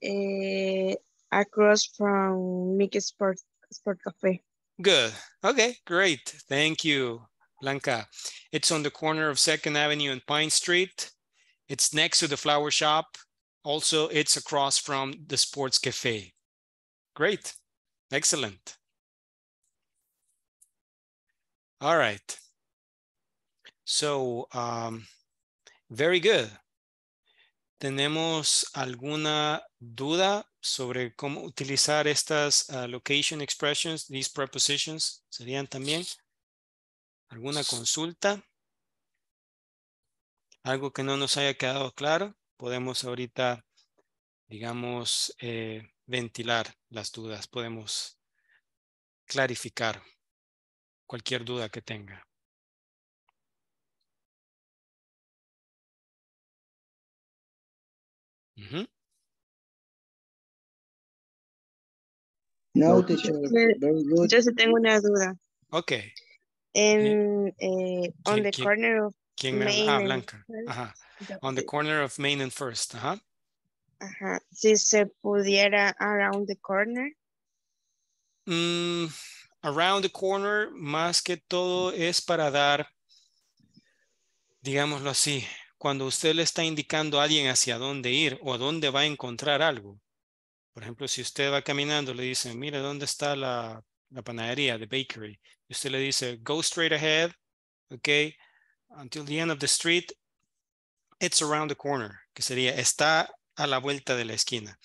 Eh, across from Mickey Sport, Sport Cafe. Good. Okay, great. Thank you, Blanca. It's on the corner of 2nd Avenue and Pine Street. It's next to the flower shop. Also, it's across from the Sports Cafe. Great. Excellent. All right. So, um, very good. ¿Tenemos alguna duda sobre cómo utilizar estas ah, location expressions, these prepositions? ¿Serían también alguna consulta? ¿Algo que no nos haya quedado claro? Podemos ahorita, digamos, eh, ventilar las dudas. Podemos clarificar cualquier duda que tenga. No, teacher. Yo tengo una duda. Ok. En, eh, eh, on the corner of ah, main ah, Blanca. Ajá. On the corner of main and first. Ajá. Si se pudiera around the corner. Mm, around the corner, más que todo es para dar, digámoslo así, cuando usted le está indicando a alguien hacia dónde ir o dónde va a encontrar algo. Por ejemplo, si usted va caminando, le dice, mire, ¿dónde está la, panadería, the bakery? Y usted le dice, go straight ahead, ok, until the end of the street, it's around the corner, que sería, está a la vuelta de la esquina.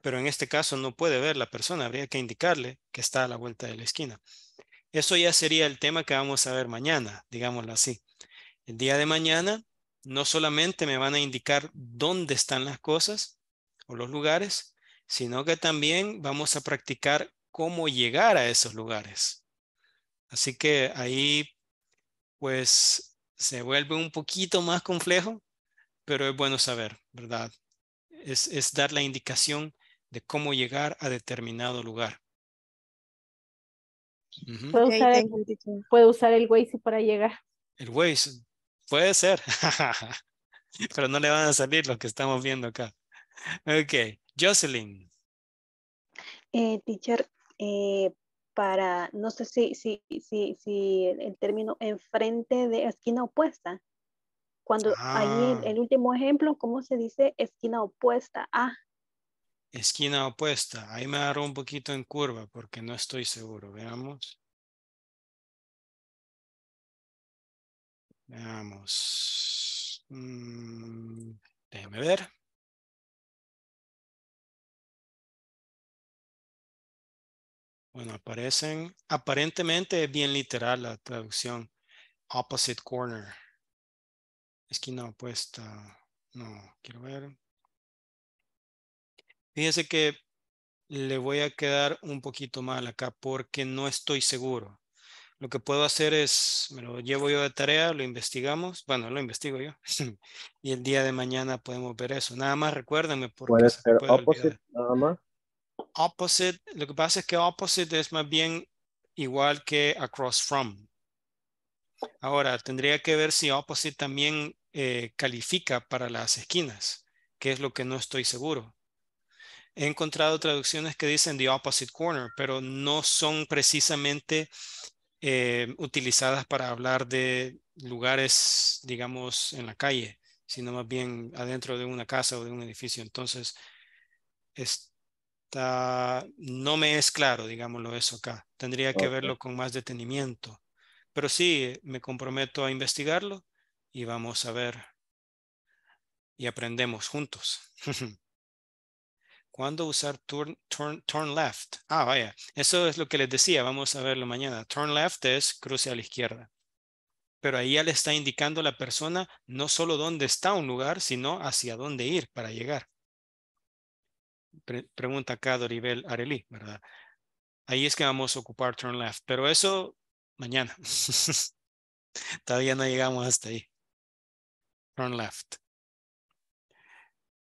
Pero en este caso no puede ver la persona, habría que indicarle que está a la vuelta de la esquina. Eso ya sería el tema que vamos a ver mañana, digámoslo así. El día de mañana no solamente me van a indicar dónde están las cosas o los lugares, sino que también vamos a practicar cómo llegar a esos lugares. Así que ahí pues se vuelve un poquito más complejo, pero es bueno saber, ¿verdad? Es, dar la indicación de cómo llegar a determinado lugar. ¿Puedo, usar el, ¿Puedo, Waze para llegar. El Waze, Puede ser, pero no le van a salir los que estamos viendo acá. Ok, Jocelyn. Eh, teacher, eh, para, no sé si, si, si, si el término enfrente de esquina opuesta. Cuando ahí ah. el, último ejemplo, ¿cómo se dice esquina opuesta a? Esquina opuesta. Ahí me agarro un poquito en curva porque no estoy seguro. Veamos. Veamos. Mm, déjeme ver. Bueno, aparecen, aparentemente es bien literal la traducción. Opposite corner. Esquina opuesta. No, quiero ver. Fíjense que le voy a quedar un poquito mal acá porque no estoy seguro. Lo que puedo hacer es, me lo llevo yo de tarea, lo investigamos, bueno, lo investigo yo, y el día de mañana podemos ver eso. Nada más recuérdame. Puede ser opposite, nada más. Opposite, lo que pasa es que opposite es más bien igual que across from. Ahora, tendría que ver si opposite también eh, califica para las esquinas, que es lo que no estoy seguro. He encontrado traducciones que dicen the opposite corner, pero no son precisamente eh, utilizadas para hablar de lugares, digamos, en la calle, sino más bien adentro de una casa o de un edificio. Entonces, está, no me es claro, digámoslo, eso acá. Tendría que verlo con más detenimiento. Pero sí, me comprometo a investigarlo y vamos a ver y aprendemos juntos. ¿Cuándo usar turn, turn, turn left? Ah, vaya, eso es lo que les decía, vamos a verlo mañana. Turn left es cruce a la izquierda. Pero ahí ya le está indicando a la persona no solo dónde está un lugar, sino hacia dónde ir para llegar. pregunta acá Doribel Arelí, ¿verdad? Ahí es que vamos a ocupar turn left, pero eso mañana. Todavía no llegamos hasta ahí. Turn left.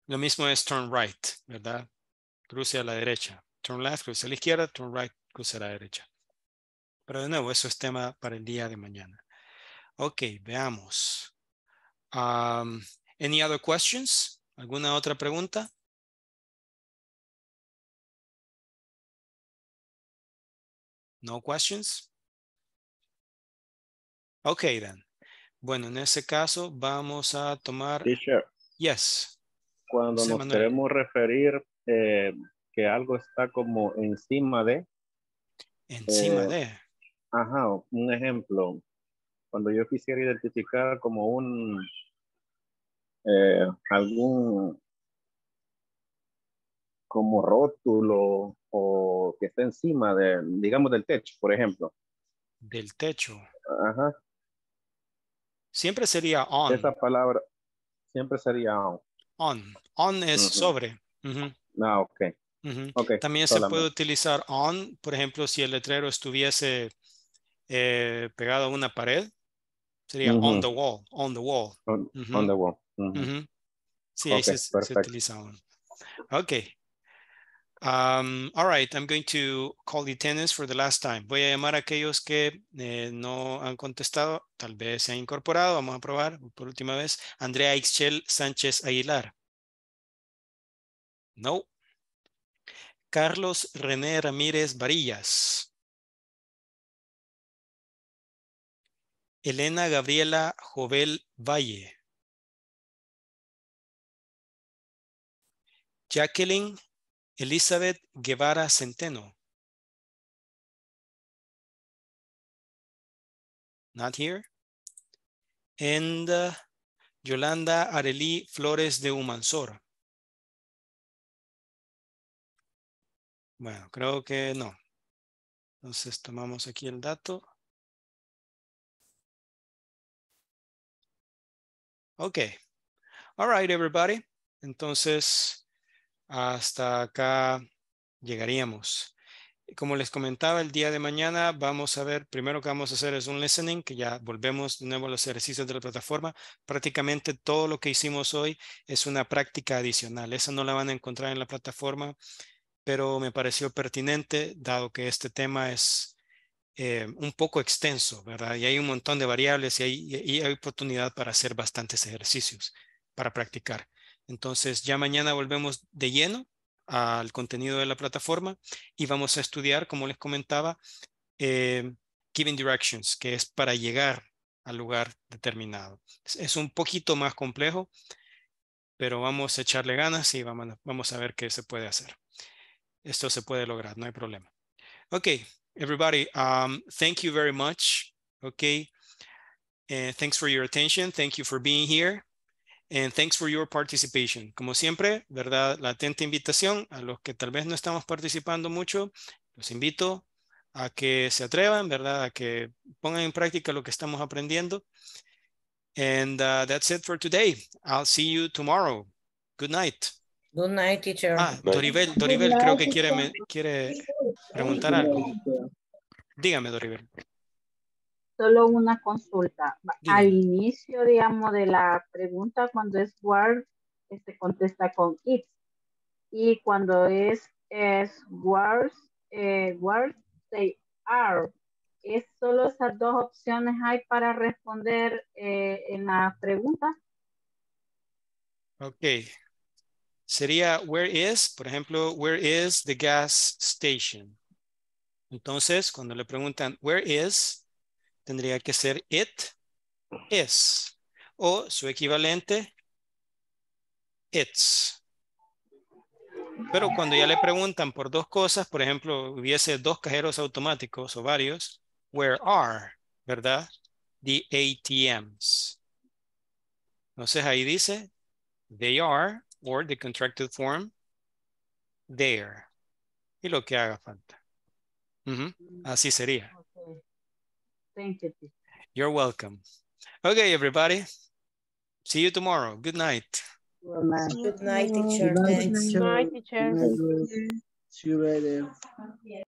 Lo mismo es turn right, ¿verdad? cruce a la derecha. Turn left, cruce a la izquierda, turn right, cruce a la derecha. Pero de nuevo, eso es tema para el día de mañana. Ok, veamos. Um, any other questions? ¿Alguna otra pregunta? No questions? Ok, then. Bueno, en ese caso vamos a tomar... yes. Cuando nos queremos referir eh, que algo está como encima de. Encima eh, de. Ajá, un ejemplo. Cuando yo quisiera identificar como un, eh, algún como rótulo o que está encima de, digamos, del techo, por ejemplo. Del techo. Ajá. Siempre sería on. Esa palabra siempre sería on. On. On es sobre. ajá Ah, ok. okay También se puede utilizar on, por ejemplo, si el letrero estuviese eh, pegado a una pared, sería on the wall, on the wall. On, the wall. Sí, ahí se, utiliza on. Ok. Um, all right, I'm going to call the tenants for the last time. Voy a llamar a aquellos que eh, no han contestado, tal vez se han incorporado. Vamos a probar por última vez. Andrea Ixchel Sánchez Aguilar. No. Carlos René Ramírez Varillas. Elena Gabriela Jovel Valle. Jacqueline Elizabeth Guevara Centeno. Not here. And uh, Yolanda Arelí Flores de Humansor. Bueno, creo que no. Entonces tomamos aquí el dato. Ok. All right, everybody. Entonces, hasta acá llegaríamos. Como les comentaba, el día de mañana vamos a ver, primero que vamos a hacer es un listening, que ya volvemos de nuevo a los ejercicios de la plataforma. Prácticamente todo lo que hicimos hoy es una práctica adicional. Esa no la van a encontrar en la plataforma pero me pareció pertinente dado que este tema es eh, un poco extenso, ¿verdad? Y hay un montón de variables y hay, oportunidad para hacer bastantes ejercicios para practicar. Entonces ya mañana volvemos de lleno al contenido de la plataforma y vamos a estudiar, como les comentaba, eh, Giving Directions, que es para llegar al lugar determinado. Es, un poquito más complejo, pero vamos a echarle ganas y vamos a ver qué se puede hacer esto se puede lograr, no hay problema. Ok, everybody, um, thank you very much. ok, and thanks for your attention. Thank you for being here. And thanks for your participation. Como siempre, ¿verdad? La atenta invitación a los que tal vez no estamos participando mucho, los invito a que se atrevan, ¿verdad? A que pongan en práctica lo que estamos aprendiendo. And uh, that's it for today. I'll see you tomorrow. Good night. Good night, teacher. Ah, Doribel, creo que quiere, quiere preguntar algo. Dígame, Doribel. Solo una consulta. Al inicio, digamos, de la pregunta, cuando es word, se este, contesta con it. Y cuando es, es words eh, are. Es solo esas dos opciones hay para responder eh, en la pregunta. Ok, sería where is, por ejemplo, where is the gas station. Entonces, cuando le preguntan where is, tendría que ser it is o su equivalente it's. Pero cuando ya le preguntan por dos cosas, por ejemplo, hubiese dos cajeros automáticos o varios, where are, ¿verdad? The ATMs. Entonces ahí dice, they are or the contracted form there. Y lo que haga falta. Uh -huh. Así sería. Okay. Thank you. You're welcome. Okay, everybody. See you tomorrow. Good night. Good night, Good Good night, teacher. Good night, teacher. See you later.